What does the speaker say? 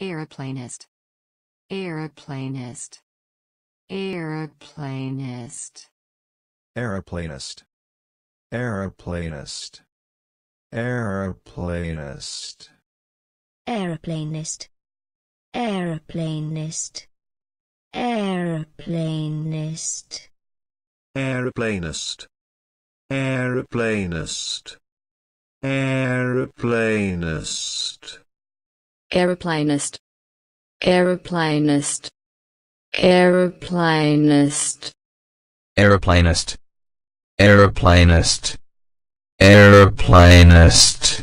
Aeroplanist. Aeroplanist. Aeroplanist. Aeroplanist. Aeroplanist. Aeroplanist. Aeroplanist. Aeroplanist. Aeroplanist. Aeroplanist. Aeroplanist. Aeroplanist aeroplanist aeroplanist aeroplanist aeroplanist aeroplanist aeroplanist